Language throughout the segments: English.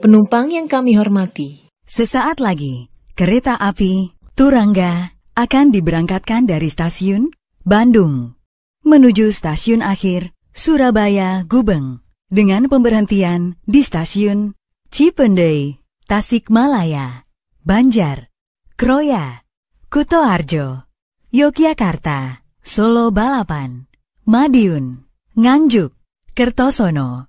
Penumpang yang kami hormati, sesaat lagi kereta api Turangga akan diberangkatkan dari stasiun Bandung menuju stasiun akhir Surabaya Gubeng dengan pemberhentian di stasiun Cipendei, Tasikmalaya, Banjar, Kroya, Kutoarjo, Yogyakarta, Solo Balapan, Madiun, Nganjuk, Kertosono,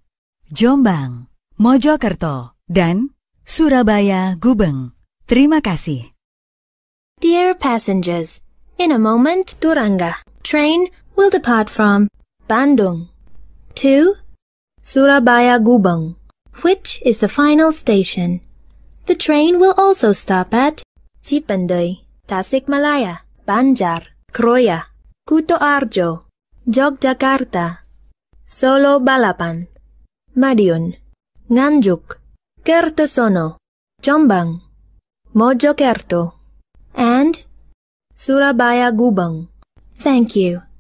Jombang, Mojokerto, dan Surabaya Gubeng. Terima kasih. Dear passengers, in a moment Turanga train will depart from Bandung to Surabaya Gubeng, which is the final station. The train will also stop at Cipendei, Tasikmalaya, Banjar, Kroya, Kuto Arjo, Yogyakarta, Solo Balapan, Madiun, Nganjuk, sono, Jombang, Mojokerto, and Surabaya Gubang. Thank you.